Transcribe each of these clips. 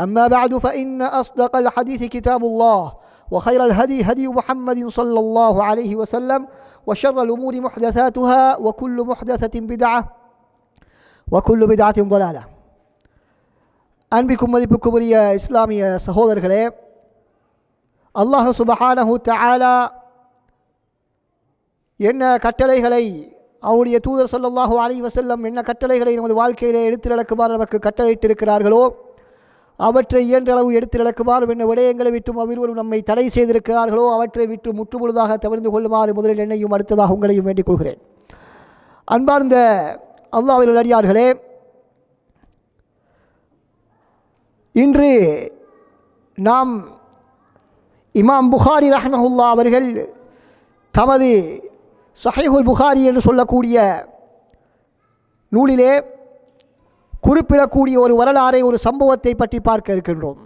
أما بعد فإن أصدق الحديث كتاب الله وخير الهدي هدي محمد صلى الله عليه وسلم وشر الأمور محدثاتها وكل محدثة بدعة وكل بدعة ضلالة أن بكم مذبكم يا إسلامي يا سهولر الله سبحانه وتعالى என்ன கட்டளைகளை அவருடைய தூதர் சொல்லல்லாஹு அலி வசல்லம் என்ன கட்டளைகளை நமது வாழ்க்கையிலே எடுத்துரடக்குமாறு நமக்கு கட்டளையிட்டிருக்கிறார்களோ அவற்றை இயன்றளவு எடுத்து நடக்குமாறு என்ன விடயங்களை விட்டும் அவ்விருவரும் நம்மை தடை செய்திருக்கிறார்களோ அவற்றை விட்டு முற்றுமுழுதாக தவிர்த்து கொள்ளுமாறு முதலில் என்னையும் அடுத்ததாக உங்களையும் வேண்டிக் கொள்கிறேன் அன்பார்ந்த அல்லாவில் அடியார்களே இன்று நாம் இமாம் புகாரி ரஹமஹுல்லா அவர்கள் தமது சஹைஹுல் புகாரி என்று சொல்லக்கூடிய நூலிலே குறிப்பிடக்கூடிய ஒரு வரலாறை ஒரு சம்பவத்தை பற்றி பார்க்க இருக்கின்றோம்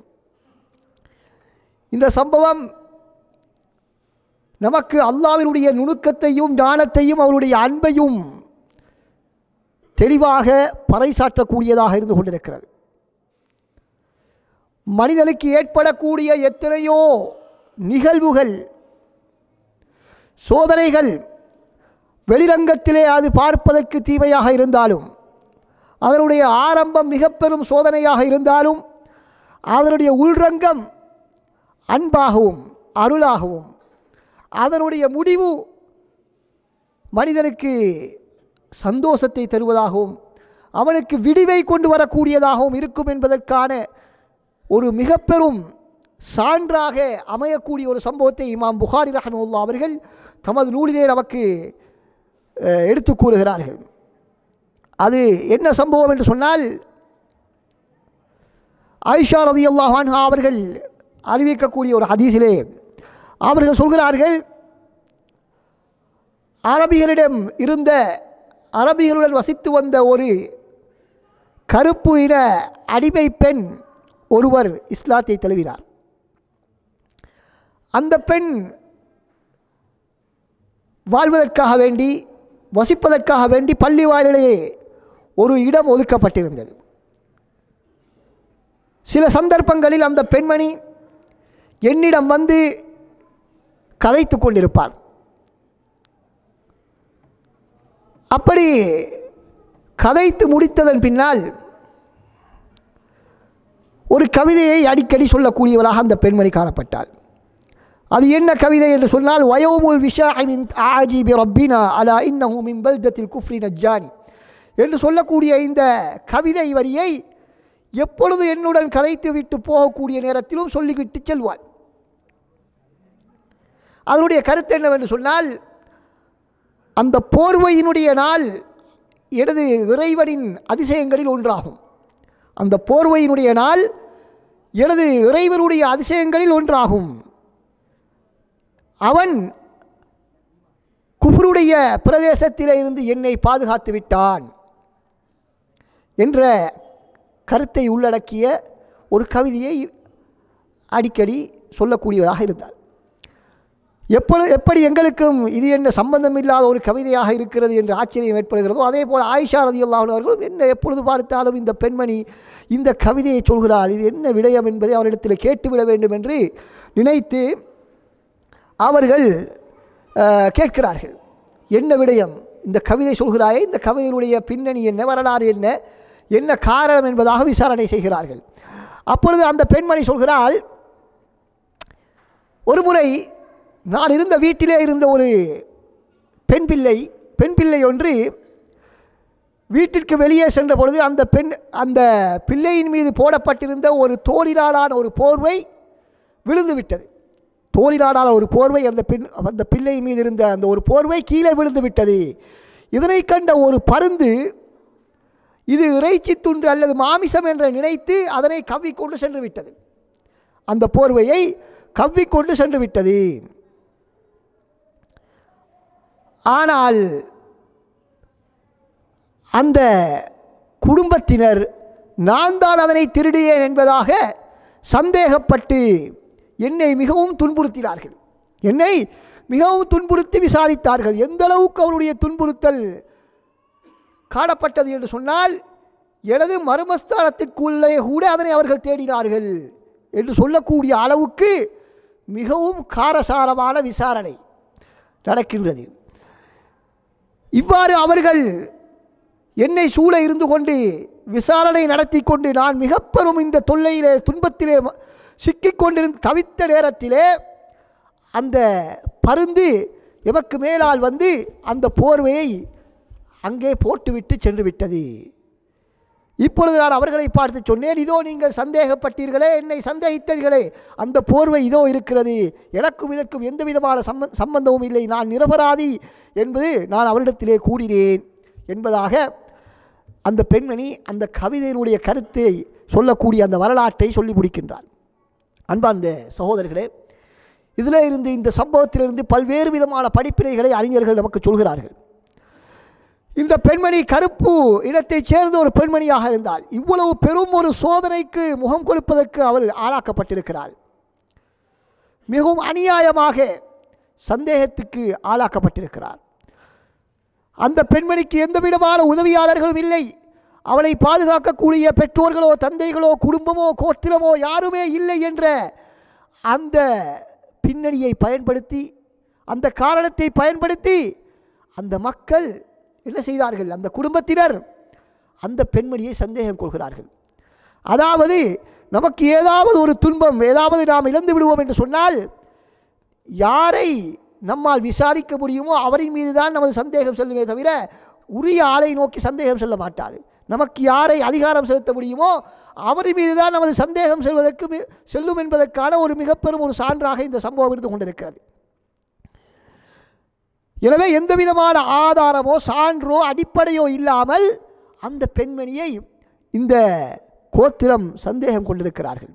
இந்த சம்பவம் நமக்கு அல்லாவினுடைய நுணுக்கத்தையும் ஞானத்தையும் அவருடைய அன்பையும் தெளிவாக பறைசாற்றக்கூடியதாக இருந்து கொண்டிருக்கிறது மனிதனுக்கு ஏற்படக்கூடிய எத்தனையோ நிகழ்வுகள் சோதனைகள் வெளிரங்கத்திலே அது பார்ப்பதற்கு தீமையாக இருந்தாலும் அதனுடைய ஆரம்பம் மிக பெரும் சோதனையாக இருந்தாலும் அதனுடைய உள்ரங்கம் அன்பாகவும் அருளாகவும் அதனுடைய முடிவு மனிதனுக்கு சந்தோஷத்தை தருவதாகவும் அவனுக்கு விடிவை கொண்டு வரக்கூடியதாகவும் இருக்கும் என்பதற்கான ஒரு மிக பெரும் சான்றாக அமையக்கூடிய ஒரு சம்பவத்தை இமாம் புகாரி ரஹமுல்லா அவர்கள் தமது நூலிலே நமக்கு எடுத்து கூறுகிறார்கள் அது என்ன சம்பவம் என்று சொன்னால் ஐஷா ரதி அல்லாஹான் அவர்கள் அறிவிக்கக்கூடிய ஒரு ஹதீசிலே அவர்கள் சொல்கிறார்கள் அரபிகளிடம் இருந்த அரபிகளுடன் வசித்து வந்த ஒரு கருப்பு இன அடிமை பெண் ஒருவர் இஸ்லாத்தை தழுவினார் அந்த பெண் வாழ்வதற்காக வேண்டி வசிப்பதற்காக வேண்டி பள்ளி வாயிலேயே ஒரு இடம் ஒதுக்கப்பட்டிருந்தது சில சந்தர்ப்பங்களில் அந்த பெண்மணி என்னிடம் வந்து கதைத்து கொண்டிருப்பார் அப்படி கதைத்து முடித்ததன் பின்னால் ஒரு கவிதையை அடிக்கடி சொல்லக்கூடியவராக அந்த பெண்மணி காணப்பட்டாள் அது என்ன கவிதை என்று சொன்னால் வயோமுல் விஷாஹின் ஆஜிபி ரப்பினா அலா இன்னஹூ மின் பல்தத்தில் குஃப்ரி நஜானி என்று சொல்லக்கூடிய இந்த கவிதை வரியை எப்பொழுது என்னுடன் கதைத்து விட்டு போகக்கூடிய நேரத்திலும் சொல்லிவிட்டு செல்வார் அதனுடைய கருத்து என்னவென்று சொன்னால் அந்த போர்வையினுடைய நாள் எனது இறைவனின் அதிசயங்களில் ஒன்றாகும் அந்த போர்வையினுடைய நாள் எனது இறைவனுடைய அதிசயங்களில் ஒன்றாகும் அவன் குபருடைய பிரதேசத்திலே இருந்து என்னை பாதுகாத்து விட்டான் என்ற கருத்தை உள்ளடக்கிய ஒரு கவிதையை அடிக்கடி சொல்லக்கூடியவராக இருந்தார் எப்பொழுது எப்படி எங்களுக்கும் இது என்ன சம்பந்தம் இல்லாத ஒரு கவிதையாக இருக்கிறது என்று ஆச்சரியம் ஏற்படுகிறதோ அதே போல் ஆயிஷா ரதி அவர்களும் என்ன எப்பொழுது பார்த்தாலும் இந்த பெண்மணி இந்த கவிதையை சொல்கிறாள் இது என்ன விடயம் என்பதை அவரிடத்தில் கேட்டுவிட வேண்டும் என்று நினைத்து அவர்கள் கேட்கிறார்கள் என்ன விடயம் இந்த கவிதை சொல்கிறாயே இந்த கவிதையினுடைய பின்னணி என்ன வரலாறு என்ன என்ன காரணம் என்பதாக விசாரணை செய்கிறார்கள் அப்பொழுது அந்த பெண்மணி சொல்கிறாள் ஒரு முறை நான் இருந்த வீட்டிலே இருந்த ஒரு பெண் பிள்ளை பெண் பிள்ளை ஒன்று வீட்டிற்கு வெளியே சென்ற பொழுது அந்த பெண் அந்த பிள்ளையின் மீது போடப்பட்டிருந்த ஒரு தோழிலாளான ஒரு போர்வை விழுந்து விட்டது தோழிலாளான ஒரு போர்வை அந்த பெண் அந்த பிள்ளையின் மீது இருந்த அந்த ஒரு போர்வை கீழே விழுந்து விட்டது இதனை கண்ட ஒரு பருந்து இது இறைச்சி துண்டு அல்லது மாமிசம் என்று நினைத்து அதனை கவ்விக்கொண்டு சென்று விட்டது அந்த போர்வையை கவ்விக்கொண்டு சென்று விட்டது ஆனால் அந்த குடும்பத்தினர் நான் தான் அதனை திருடியேன் என்பதாக சந்தேகப்பட்டு என்னை மிகவும் துன்புறுத்தினார்கள் என்னை மிகவும் துன்புறுத்தி விசாரித்தார்கள் எந்தளவுக்கு அவருடைய துன்புறுத்தல் காணப்பட்டது என்று சொன்னால் எனது மர்மஸ்தானத்திற்குள்ளே கூட அதனை அவர்கள் தேடினார்கள் என்று சொல்லக்கூடிய அளவுக்கு மிகவும் காரசாரமான விசாரணை நடக்கின்றது இவ்வாறு அவர்கள் என்னை சூழ இருந்து கொண்டு விசாரணை நடத்தி கொண்டு நான் மிக பெரும் இந்த தொல்லையிலே துன்பத்திலே சிக்கிக்கொண்டிருந்து தவித்த நேரத்திலே அந்த பருந்து எமக்கு மேலால் வந்து அந்த போர்வையை அங்கே போட்டுவிட்டு சென்று விட்டது இப்பொழுது நான் அவர்களை பார்த்து சொன்னேன் இதோ நீங்கள் சந்தேகப்பட்டீர்களே என்னை சந்தேகித்தீர்களே அந்த போர்வை இதோ இருக்கிறது எனக்கும் இதற்கும் எந்த விதமான சம்பந்தமும் இல்லை நான் நிரபராதி என்பது நான் அவரிடத்திலே கூறினேன் என்பதாக அந்த பெண்மணி அந்த கவிதையினுடைய கருத்தை சொல்லக்கூடிய அந்த வரலாற்றை சொல்லி முடிக்கின்றார் அன்பார்ந்த சகோதரர்களே இதில் இருந்து இந்த சம்பவத்திலிருந்து பல்வேறு விதமான படிப்பினைகளை அறிஞர்கள் நமக்கு சொல்கிறார்கள் இந்த பெண்மணி கருப்பு இனத்தைச் சேர்ந்த ஒரு பெண்மணியாக இருந்தால் இவ்வளவு பெரும் ஒரு சோதனைக்கு முகம் கொடுப்பதற்கு அவள் ஆளாக்கப்பட்டிருக்கிறாள் மிகவும் அநியாயமாக சந்தேகத்துக்கு ஆளாக்கப்பட்டிருக்கிறார் அந்த பெண்மணிக்கு எந்த விதமான உதவியாளர்களும் இல்லை அவளை பாதுகாக்கக்கூடிய பெற்றோர்களோ தந்தைகளோ குடும்பமோ கோத்திரமோ யாருமே இல்லை என்ற அந்த பின்னணியை பயன்படுத்தி அந்த காரணத்தை பயன்படுத்தி அந்த மக்கள் என்ன செய்தார்கள் அந்த குடும்பத்தினர் அந்த பெண்மணியை சந்தேகம் கொள்கிறார்கள் அதாவது நமக்கு ஏதாவது ஒரு துன்பம் ஏதாவது நாம் இழந்து விடுவோம் என்று சொன்னால் யாரை நம்மால் விசாரிக்க முடியுமோ அவரின் மீது தான் நமது சந்தேகம் செல்லுமே தவிர உரிய ஆளை நோக்கி சந்தேகம் செல்ல மாட்டாது நமக்கு யாரை அதிகாரம் செலுத்த முடியுமோ அவர் மீது தான் நமது சந்தேகம் செல்வதற்கு செல்லும் என்பதற்கான ஒரு மிகப்பெரும் ஒரு சான்றாக இந்த சம்பவம் இருந்து கொண்டிருக்கிறது எனவே எந்த விதமான ஆதாரமோ சான்றோ அடிப்படையோ இல்லாமல் அந்த பெண்மணியை இந்த கோத்திரம் சந்தேகம் கொண்டிருக்கிறார்கள்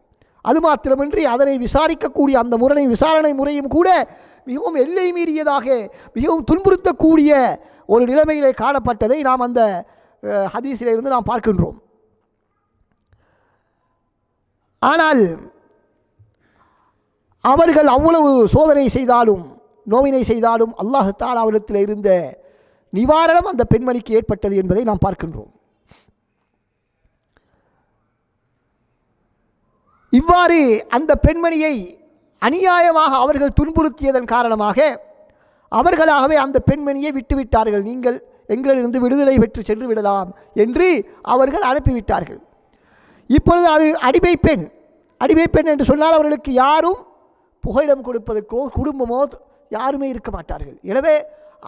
அது மாத்திரமின்றி அதனை விசாரிக்கக்கூடிய அந்த முரணை விசாரணை முறையும் கூட மிகவும் எல்லை மீறியதாக மிகவும் துன்புறுத்தக்கூடிய ஒரு நிலைமையிலே காணப்பட்டதை நாம் அந்த ஹதீஸிலிருந்து நாம் பார்க்கின்றோம் ஆனால் அவர்கள் அவ்வளவு சோதனை செய்தாலும் நோவினை செய்தாலும் அல்லாஹு தாலாவிடத்தில் இருந்த நிவாரணம் அந்த பெண்மணிக்கு ஏற்பட்டது என்பதை நாம் பார்க்கின்றோம் இவ்வாறு அந்த பெண்மணியை அநியாயமாக அவர்கள் துன்புறுத்தியதன் காரணமாக அவர்களாகவே அந்த பெண்மணியை விட்டுவிட்டார்கள் நீங்கள் எங்களிலிருந்து விடுதலை பெற்று சென்று விடலாம் என்று அவர்கள் அனுப்பிவிட்டார்கள் இப்பொழுது அது அடிமை பெண் அடிமை பெண் என்று சொன்னால் அவர்களுக்கு யாரும் புகலிடம் கொடுப்பதற்கோ குடும்பமோ யாருமே இருக்க மாட்டார்கள் எனவே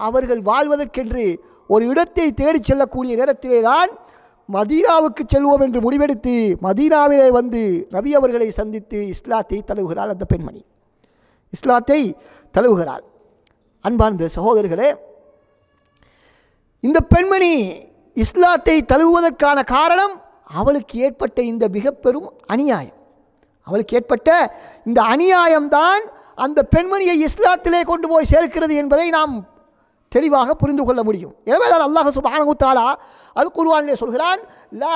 அவர்கள் வாழ்வதற்கென்று ஒரு இடத்தை தேடிச் செல்லக்கூடிய நேரத்திலே தான் மதீனாவுக்கு செல்வோம் என்று முடிவெடுத்து மதீனாவிலே வந்து நபி அவர்களை சந்தித்து இஸ்லாத்தை தழுவுகிறாள் அந்த பெண்மணி இஸ்லாத்தை தழுவுகிறாள் அன்பார்ந்த சகோதரர்களே இந்த பெண்மணி இஸ்லாத்தை தழுவுவதற்கான காரணம் அவளுக்கு ஏற்பட்ட இந்த மிக பெரும் அநியாயம் அவளுக்கு ஏற்பட்ட இந்த அநியாயம்தான் அந்த பெண்மணியை இஸ்லாத்திலே கொண்டு போய் சேர்க்கிறது என்பதை நாம் தெளிவாக புரிந்து கொள்ள முடியும் எனவே தான் அல்லாஹ் சுபானு தாலா அல் குருவானிலே சொல்கிறான் லா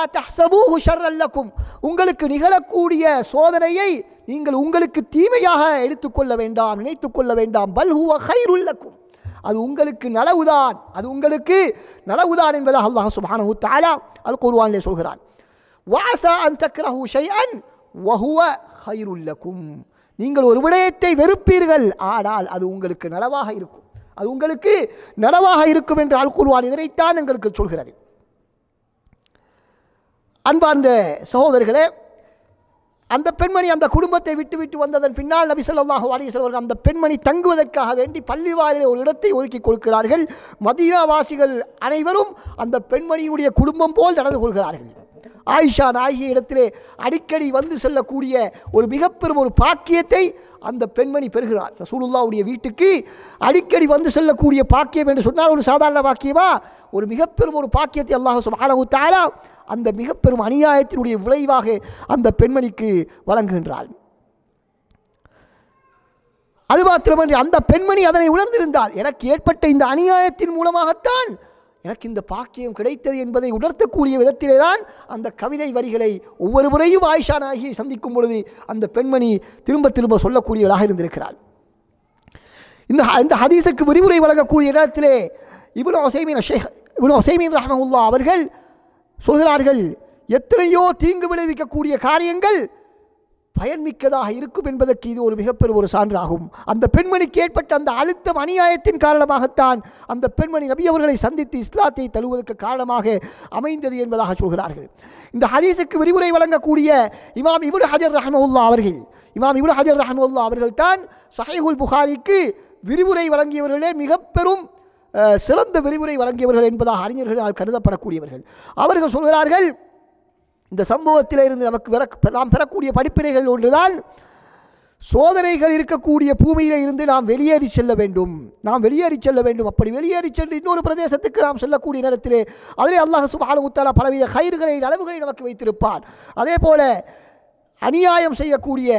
ஹுஷர் அல்லக்கும் உங்களுக்கு நிகழக்கூடிய சோதனையை நீங்கள் உங்களுக்கு தீமையாக எடுத்துக்கொள்ள வேண்டாம் நினைத்து கொள்ள வேண்டாம் பல்ஹுவ ஹைருல்லக்கும் அது உங்களுக்கு நலவுதான் அது உங்களுக்கு நலவுதான் என்பதாக அல்லாஹ் சுபானு தாலா அல் குருவானிலே சொல்கிறான் வாசா அந்த தக்ரஹு அன் வஹுவ ஹைருல்லக்கும் நீங்கள் ஒரு விடயத்தை வெறுப்பீர்கள் ஆனால் அது உங்களுக்கு நலவாக இருக்கும் அது உங்களுக்கு நலவாக இருக்கும் என்று ஆள் கூறுவான் இதனைத்தான் எங்களுக்கு சொல்கிறது அன்பார்ந்த சகோதரர்களே அந்த பெண்மணி அந்த குடும்பத்தை விட்டு விட்டு வந்ததன் பின்னால் நபிசல்லாக சொல்லாஹ் வாடகை அந்த பெண்மணி தங்குவதற்காக வேண்டி பள்ளிவாயிலே ஒரு இடத்தை ஒதுக்கி கொடுக்கிறார்கள் மதியவாசிகள் அனைவரும் அந்த பெண்மணியுடைய குடும்பம் போல் நடந்து கொள்கிறார்கள் ஆயிஷா நாயகி இடத்திலே அடிக்கடி வந்து செல்லக்கூடிய ஒரு மிகப்பெரும் ஒரு பாக்கியத்தை அந்த பெண்மணி பெறுகிறார் ரசூலுல்லாவுடைய வீட்டுக்கு அடிக்கடி வந்து செல்லக்கூடிய பாக்கியம் என்று சொன்னால் ஒரு சாதாரண பாக்கியமா ஒரு மிகப்பெரும் ஒரு பாக்கியத்தை அல்லாஹ் சுபானகு தாலா அந்த மிகப்பெரும் அநியாயத்தினுடைய விளைவாக அந்த பெண்மணிக்கு வழங்குகின்றாள் அது மாத்திரமன்றி அந்த பெண்மணி அதனை உணர்ந்திருந்தால் எனக்கு ஏற்பட்ட இந்த அநியாயத்தின் மூலமாகத்தான் எனக்கு இந்த பாக்கியம் கிடைத்தது என்பதை உணர்த்தக்கூடிய விதத்திலே தான் அந்த கவிதை வரிகளை ஒவ்வொரு முறையும் ஆயிஷானாகி சந்திக்கும் பொழுது அந்த பெண்மணி திரும்ப திரும்ப சொல்லக்கூடியவளாக இருந்திருக்கிறாள் இந்த இந்த ஹதீஸுக்கு விரிவுரை வழங்கக்கூடிய இடத்திலே இவ்வளோ ஒசைமீன் ஷேக் இவ்வளோ ஒசைமீன் ரஹமகுல்லா அவர்கள் சொல்கிறார்கள் எத்தனையோ தீங்கு விளைவிக்கக்கூடிய காரியங்கள் பயன்மிக்கதாக இருக்கும் என்பதற்கு இது ஒரு மிகப்பெரும் ஒரு சான்றாகும் அந்த பெண்மணிக்கு ஏற்பட்ட அந்த அழுத்தம் அநியாயத்தின் காரணமாகத்தான் அந்த பெண்மணி நபி அவர்களை சந்தித்து இஸ்லாத்தை தழுவதற்கு காரணமாக அமைந்தது என்பதாக சொல்கிறார்கள் இந்த ஹதீஸுக்கு விரிவுரை வழங்கக்கூடிய இமாம் இபுல் ஹஜர் ரஹமவுல்லா அவர்கள் இமாம் இபுல் ஹஜர் ரஹமவுல்லா அவர்கள் தான் சஹேகுல் புகாரிக்கு விரிவுரை வழங்கியவர்களே மிக பெரும் சிறந்த விரிவுரை வழங்கியவர்கள் என்பதாக அறிஞர்கள் கருதப்படக்கூடியவர்கள் அவர்கள் சொல்கிறார்கள் இந்த இருந்து நமக்கு பெற நாம் பெறக்கூடிய படிப்பினைகள் ஒன்றுதான் சோதனைகள் இருக்கக்கூடிய பூமியில் இருந்து நாம் வெளியேறி செல்ல வேண்டும் நாம் வெளியேறி செல்ல வேண்டும் அப்படி வெளியேறி சென்று இன்னொரு பிரதேசத்துக்கு நாம் செல்லக்கூடிய நேரத்திலே அதிலே அல்லாஹ் சுபானுத்தாலா பலவித கயிறுகளை அளவுகளை நமக்கு வைத்திருப்பான் அதே போல அநியாயம் செய்யக்கூடிய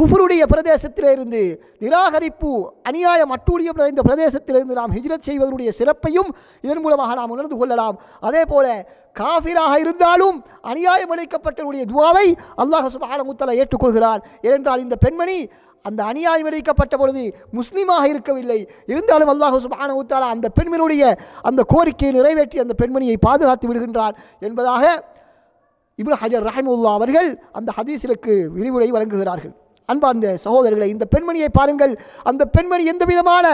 குஃபருடைய பிரதேசத்திலிருந்து நிராகரிப்பு அநியாயம் அட்டூழியம் இந்த பிரதேசத்திலிருந்து நாம் ஹிஜ்ரத் செய்வதனுடைய சிறப்பையும் இதன் மூலமாக நாம் உணர்ந்து கொள்ளலாம் அதே போல காஃபிராக இருந்தாலும் அநியாயம் அளிக்கப்பட்டவருடைய துவாவை அல்லாஹ் சுபானகுத்தலா ஏற்றுக்கொள்கிறார் ஏனென்றால் இந்த பெண்மணி அந்த அநியாயம் அளிக்கப்பட்ட பொழுது முஸ்லீமாக இருக்கவில்லை இருந்தாலும் அல்லாஹ் சுபானகுத்தாலா அந்த பெண்மணியுடைய அந்த கோரிக்கையை நிறைவேற்றி அந்த பெண்மணியை பாதுகாத்து விடுகின்றார் என்பதாக இப்னு ஹஜர் ரஹமுல்லா அவர்கள் அந்த ஹதீஸிற்கு விரிவுரை வழங்குகிறார்கள் அன்பார்ந்த சகோதரர்களை இந்த பெண்மணியை பாருங்கள் அந்த பெண்மணி எந்த விதமான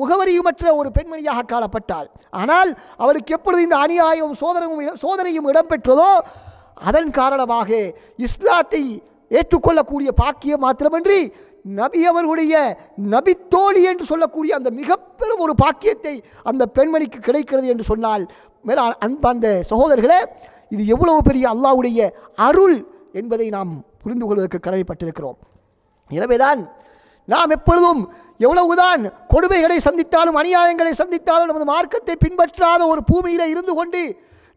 முகவரியுமற்ற ஒரு பெண்மணியாக காணப்பட்டாள் ஆனால் அவளுக்கு எப்பொழுது இந்த அநியாயமும் சோதனையும் சோதனையும் இடம்பெற்றதோ அதன் காரணமாக இஸ்லாத்தை ஏற்றுக்கொள்ளக்கூடிய பாக்கியம் மாத்திரமன்றி நபி அவர்களுடைய நபித்தோழி என்று சொல்லக்கூடிய அந்த மிக பெரும் ஒரு பாக்கியத்தை அந்த பெண்மணிக்கு கிடைக்கிறது என்று சொன்னால் மேல அந்த சகோதரர்களே இது எவ்வளவு பெரிய அல்லாவுடைய அருள் என்பதை நாம் புரிந்து கொள்வதற்கு கடமைப்பட்டிருக்கிறோம் எனவேதான் நாம் எப்பொழுதும் எவ்வளவுதான் கொடுமைகளை சந்தித்தாலும் அநியாயங்களை சந்தித்தாலும் நமது மார்க்கத்தை பின்பற்றாத ஒரு பூமியில் இருந்து கொண்டு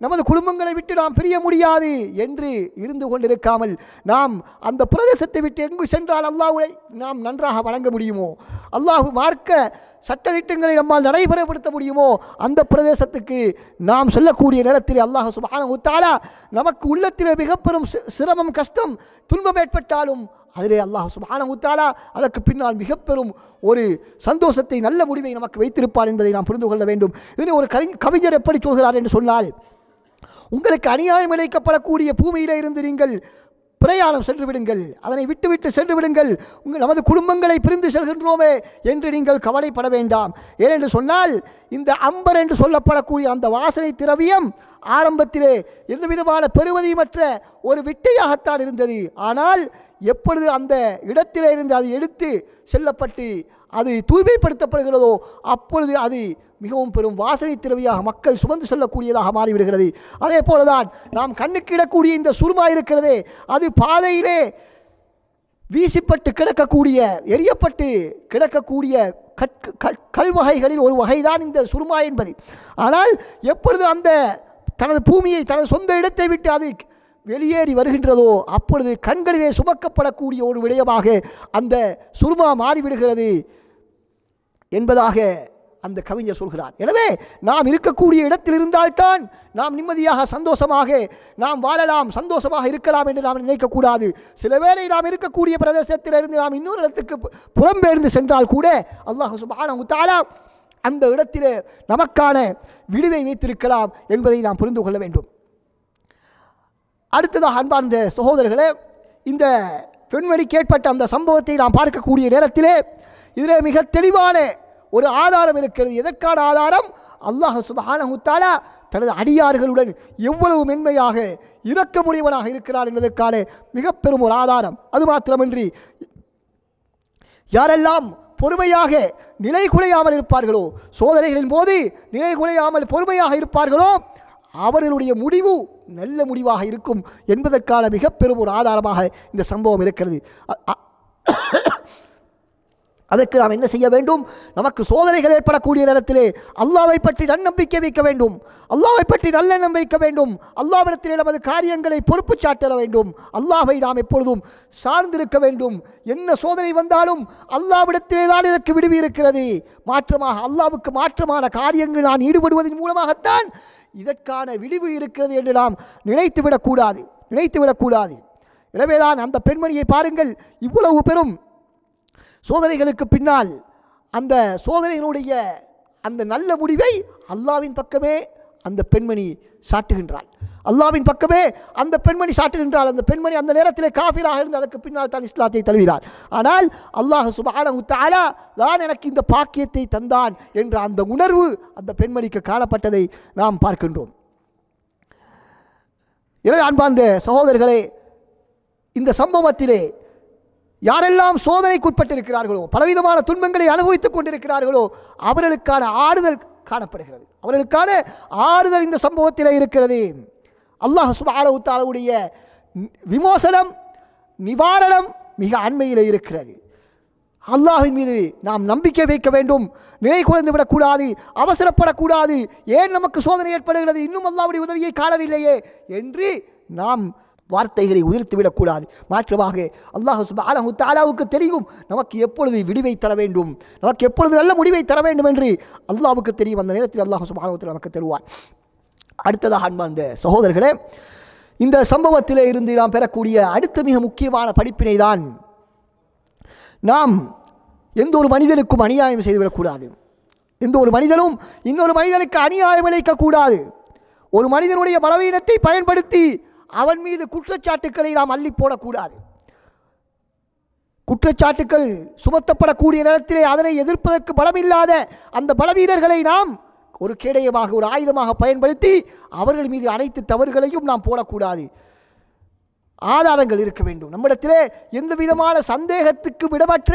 நமது குடும்பங்களை விட்டு நாம் பிரிய முடியாது என்று இருந்து கொண்டிருக்காமல் நாம் அந்த பிரதேசத்தை விட்டு எங்கு சென்றால் அல்லாஹுவை நாம் நன்றாக வழங்க முடியுமோ அல்லாஹு மார்க்க சட்ட திட்டங்களை நம்மால் நடைமுறைப்படுத்த முடியுமோ அந்த பிரதேசத்துக்கு நாம் சொல்லக்கூடிய நேரத்தில் அல்லாஹ் சுபான உத்தாலா நமக்கு உள்ளத்திலே மிகப்பெரும் சிரமம் கஷ்டம் துன்பம் ஏற்பட்டாலும் அதிலே அல்லாஹ் சுபான உத்தாலா அதற்கு பின்னால் மிகப்பெரும் ஒரு சந்தோஷத்தை நல்ல முடிவை நமக்கு வைத்திருப்பார் என்பதை நாம் புரிந்து கொள்ள வேண்டும் இதனை ஒரு கவி கவிஞர் எப்படி சொல்கிறார் என்று சொன்னால் உங்களுக்கு அநியாயம் இழைக்கப்படக்கூடிய பூமியிலே இருந்து நீங்கள் பிரயாணம் சென்று விடுங்கள் அதனை விட்டுவிட்டு சென்று விடுங்கள் உங்கள் நமது குடும்பங்களை பிரிந்து செல்கின்றோமே என்று நீங்கள் கவலைப்பட வேண்டாம் ஏனென்று சொன்னால் இந்த அம்பர் என்று சொல்லப்படக்கூடிய அந்த வாசனை திரவியம் ஆரம்பத்திலே எந்த விதமான பெறுவதையுமற்ற ஒரு விட்டையாகத்தான் இருந்தது ஆனால் எப்பொழுது அந்த இடத்திலே இருந்து அது எடுத்து செல்லப்பட்டு அது தூய்மைப்படுத்தப்படுகிறதோ அப்பொழுது அது மிகவும் பெரும் வாசனை திரவியாக மக்கள் சுமந்து செல்லக்கூடியதாக மாறிவிடுகிறது அதே போலதான் நாம் கண்ணுக்கிடக்கூடிய இந்த சுருமா இருக்கிறதே அது பாதையிலே வீசிப்பட்டு கிடக்கக்கூடிய எரியப்பட்டு கிடக்கக்கூடிய கற்க கல் வகைகளில் ஒரு வகைதான் இந்த சுருமா என்பது ஆனால் எப்பொழுது அந்த தனது பூமியை தனது சொந்த இடத்தை விட்டு அது வெளியேறி வருகின்றதோ அப்பொழுது கண்களிலே சுமக்கப்படக்கூடிய ஒரு விடயமாக அந்த சுருமா மாறிவிடுகிறது என்பதாக அந்த கவிஞர் சொல்கிறார் எனவே நாம் இருக்கக்கூடிய இடத்தில் இருந்தால்தான் நாம் நிம்மதியாக சந்தோஷமாக நாம் வாழலாம் சந்தோஷமாக இருக்கலாம் என்று நாம் நினைக்கக்கூடாது சில வேளை நாம் இருக்கக்கூடிய பிரதேசத்திலிருந்து நாம் இன்னொரு இடத்துக்கு புறம்பெயர்ந்து சென்றால் கூட அல்லாஹ் சுபான தாலா அந்த இடத்தில் நமக்கான விடுவை வைத்திருக்கலாம் என்பதை நாம் புரிந்து கொள்ள வேண்டும் அடுத்ததாக அன்பார்ந்த சகோதரர்களே இந்த பெண்மணி கேட்பட்ட அந்த சம்பவத்தை நாம் பார்க்கக்கூடிய நேரத்திலே இதில் மிக தெளிவான ஒரு ஆதாரம் இருக்கிறது எதற்கான ஆதாரம் அல்லாஹ் சுபஹானஹுத்தாலா தனது அடியார்களுடன் எவ்வளவு மென்மையாக முடியவனாக இருக்கிறார் என்பதற்கான மிக பெரும் ஒரு ஆதாரம் அது மாத்திரமின்றி யாரெல்லாம் பொறுமையாக நிலை குலையாமல் இருப்பார்களோ சோதனைகளின் போது நிலை குலையாமல் பொறுமையாக இருப்பார்களோ அவர்களுடைய முடிவு நல்ல முடிவாக இருக்கும் என்பதற்கான மிக பெரும் ஒரு ஆதாரமாக இந்த சம்பவம் இருக்கிறது அதற்கு நாம் என்ன செய்ய வேண்டும் நமக்கு சோதனைகள் ஏற்படக்கூடிய நேரத்திலே அல்லாவை பற்றி நன்னம்பிக்கை வைக்க வேண்டும் அல்லாவை பற்றி நல்லெண்ணம் வைக்க வேண்டும் அல்லாவிடத்திலே நமது காரியங்களை பொறுப்பு சாட்டிட வேண்டும் அல்லாவை நாம் எப்பொழுதும் சார்ந்திருக்க வேண்டும் என்ன சோதனை வந்தாலும் அல்லாவிடத்திலே தான் எனக்கு விடுவி இருக்கிறது மாற்றமாக அல்லாவுக்கு மாற்றமான காரியங்கள் நான் ஈடுபடுவதன் மூலமாகத்தான் இதற்கான விடிவு இருக்கிறது என்று நாம் நினைத்துவிடக்கூடாது நினைத்துவிடக்கூடாது எனவேதான் அந்த பெண்மணியை பாருங்கள் இவ்வளவு பெரும் சோதனைகளுக்கு பின்னால் அந்த சோதனையினுடைய அந்த நல்ல முடிவை அல்லாவின் பக்கமே அந்த பெண்மணி சாட்டுகின்றாள் அல்லாவின் பக்கமே அந்த பெண்மணி சாட்டுகின்றாள் அந்த பெண்மணி அந்த நேரத்தில் காஃபிராக இருந்து அதற்கு பின்னால் தான் இஸ்லாத்தை தழுவினார் ஆனால் அல்லாஹ் சுபான உத்தாலா தான் எனக்கு இந்த பாக்கியத்தை தந்தான் என்ற அந்த உணர்வு அந்த பெண்மணிக்கு காணப்பட்டதை நாம் பார்க்கின்றோம் எனவே அன்பார்ந்த சகோதரர்களே இந்த சம்பவத்திலே யாரெல்லாம் சோதனைக்குட்பட்டிருக்கிறார்களோ பலவிதமான துன்பங்களை அனுபவித்துக் கொண்டிருக்கிறார்களோ அவர்களுக்கான ஆறுதல் காணப்படுகிறது அவர்களுக்கான ஆறுதல் இந்த சம்பவத்தில் இருக்கிறது அல்லாஹ் சுபாலவுத்தாலவுடைய விமோசனம் நிவாரணம் மிக அண்மையில் இருக்கிறது அல்லாஹின் மீது நாம் நம்பிக்கை வைக்க வேண்டும் நிலை குறைந்து விடக்கூடாது அவசரப்படக்கூடாது ஏன் நமக்கு சோதனை ஏற்படுகிறது இன்னும் அல்லாவுடைய உதவியை காணவில்லையே என்று நாம் வார்த்தைகளை விடக்கூடாது மாற்றமாக அல்லாஹ் சுபானு தாலாவுக்கு தெரியும் நமக்கு எப்பொழுது விடிவை தர வேண்டும் நமக்கு எப்பொழுது நல்ல முடிவை தர வேண்டும் என்று அல்லாவுக்கு தெரியும் அந்த நேரத்தில் அல்லாஹ் சுபானத்தில் நமக்கு தருவார் அடுத்ததாக அந்த சகோதரர்களே இந்த சம்பவத்திலே இருந்து நாம் பெறக்கூடிய அடுத்த மிக முக்கியமான படிப்பினை தான் நாம் எந்த ஒரு மனிதனுக்கும் அநியாயம் செய்துவிடக்கூடாது எந்த ஒரு மனிதனும் இன்னொரு மனிதனுக்கு அநியாயம் இழைக்கக்கூடாது ஒரு மனிதனுடைய பலவீனத்தை பயன்படுத்தி அவன் மீது குற்றச்சாட்டுக்களை நாம் அள்ளி போடக்கூடாது குற்றச்சாட்டுக்கள் சுமத்தப்படக்கூடிய நேரத்திலே அதனை எதிர்ப்பதற்கு பலமில்லாத அந்த பலவீனர்களை நாம் ஒரு கேடயமாக ஒரு ஆயுதமாக பயன்படுத்தி அவர்கள் மீது அனைத்து தவறுகளையும் நாம் போடக்கூடாது ஆதாரங்கள் இருக்க வேண்டும் நம்மிடத்திலே எந்த விதமான சந்தேகத்துக்கு விடமற்ற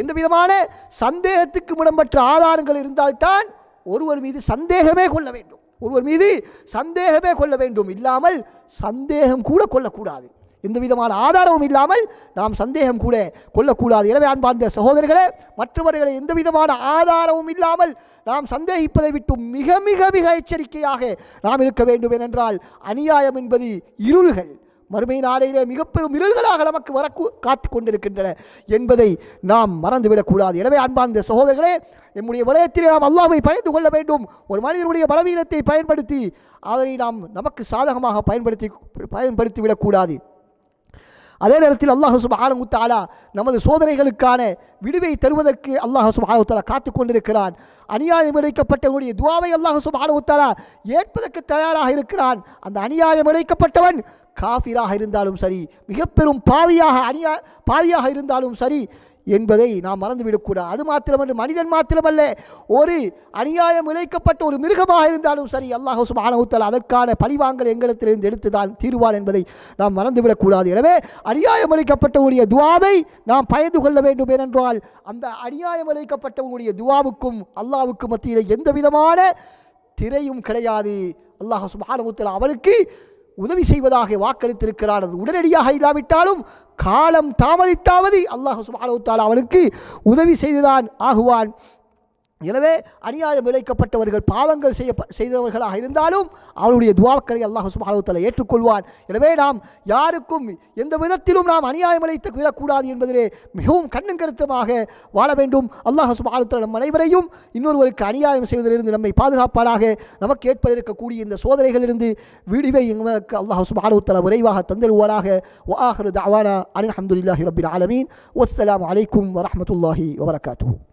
எந்த விதமான சந்தேகத்துக்கு விடம்பற்ற ஆதாரங்கள் இருந்தால்தான் ஒருவர் மீது சந்தேகமே கொள்ள வேண்டும் ஒருவர் மீது சந்தேகமே கொள்ள வேண்டும் இல்லாமல் சந்தேகம் கூட கொள்ளக்கூடாது எந்த விதமான ஆதாரமும் இல்லாமல் நாம் சந்தேகம் கூட கொள்ளக்கூடாது எனவே அன்பார்ந்த சகோதரர்களே மற்றவர்களை எந்த விதமான ஆதாரமும் இல்லாமல் நாம் சந்தேகிப்பதை விட்டு மிக மிக மிக எச்சரிக்கையாக நாம் இருக்க வேண்டும் ஏனென்றால் அநியாயம் என்பது இருள்கள் மறுமை நாளையிலே மிகப்பெரும் இருள்களாக நமக்கு வர காத்து கொண்டிருக்கின்றன என்பதை நாம் மறந்துவிடக்கூடாது எனவே அன்பார்ந்த சகோதரர்களே நம்முடைய வலயத்திலே நாம் அல்லாவை பயந்து கொள்ள வேண்டும் ஒரு மனிதனுடைய பலவீனத்தை பயன்படுத்தி அதனை நாம் நமக்கு சாதகமாக பயன்படுத்தி பயன்படுத்தி விடக்கூடாது அதே நேரத்தில் அல்லாஹ் சுபானு தாலா நமது சோதனைகளுக்கான விடுவை தருவதற்கு அல்லாஹ் சுபானு தாலா காத்து கொண்டிருக்கிறான் அநியாயம் இழைக்கப்பட்டவனுடைய துவாவை அல்லாஹசு சுபானு தாலா ஏற்பதற்கு தயாராக இருக்கிறான் அந்த அநியாயம் இழைக்கப்பட்டவன் காஃபிராக இருந்தாலும் சரி மிக பெரும் பாவியாக அணியா பாவியாக இருந்தாலும் சரி என்பதை நாம் மறந்துவிடக்கூடாது அது மாத்திரமன்று மனிதன் மாத்திரமல்ல ஒரு அநியாயம் இழைக்கப்பட்ட ஒரு மிருகமாக இருந்தாலும் சரி அல்லாஹ் சுபானகுத்தல் அதற்கான பழிவாங்கல் எங்களிடத்திலிருந்து எடுத்து தான் தீர்வான் என்பதை நாம் மறந்துவிடக்கூடாது எனவே அநியாயம் இழைக்கப்பட்டவனுடைய துவாவை நாம் பயந்து கொள்ள வேண்டும் ஏனென்றால் அந்த அநியாயம் இழைக்கப்பட்டவனுடைய துவாவுக்கும் அல்லாவுக்கும் மத்தியில் எந்த விதமான திரையும் கிடையாது அல்லாஹ் சுபானகுத்தல் அவளுக்கு உதவி செய்வதாக வாக்களித்திருக்கிறார் அது உடனடியாக இல்லாவிட்டாலும் காலம் தாமதித்தாவது அல்லாஹ் சுபாலவுத்தால் அவனுக்கு உதவி செய்துதான் ஆகுவான் எனவே அநியாயம் விளைக்கப்பட்டவர்கள் பாவங்கள் செய்ய செய்தவர்களாக இருந்தாலும் அவருடைய துவாக்களை அல்லாஹ் சுபாலத்தில் ஏற்றுக்கொள்வார் எனவே நாம் யாருக்கும் எந்த விதத்திலும் நாம் அநியாயம் இழைத்து விடக்கூடாது என்பதிலே மிகவும் கண்ணும் கருத்துமாக வாழ வேண்டும் அல்லாஹ் சுபாலத்தில் நம் அனைவரையும் இன்னொருவருக்கு அநியாயம் செய்வதிலிருந்து நம்மை பாதுகாப்பானாக நமக்கு ஏற்பட இருக்கக்கூடிய இந்த சோதனைகளிலிருந்து விடுவை எங்களுக்கு அல்லாஹ் சுபாலத்தில் விரைவாக தந்துடுவாராக வாஹ் தவானா அலி அஹமதுல்லாஹி ரபின் ஆலமீன் வஸ்லாம் அலைக்கும் வரமத்துல்லாஹி வபரகாத்து